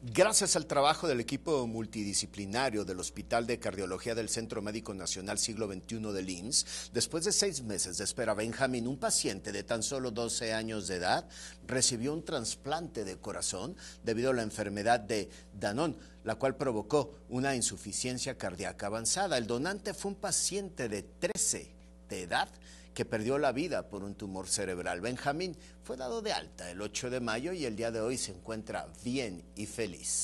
Gracias al trabajo del equipo multidisciplinario del Hospital de Cardiología del Centro Médico Nacional Siglo XXI del IMSS, después de seis meses de espera, Benjamín, un paciente de tan solo 12 años de edad, recibió un trasplante de corazón debido a la enfermedad de Danón, la cual provocó una insuficiencia cardíaca avanzada. El donante fue un paciente de 13 de edad que perdió la vida por un tumor cerebral. Benjamín fue dado de alta el 8 de mayo y el día de hoy se encuentra bien y feliz.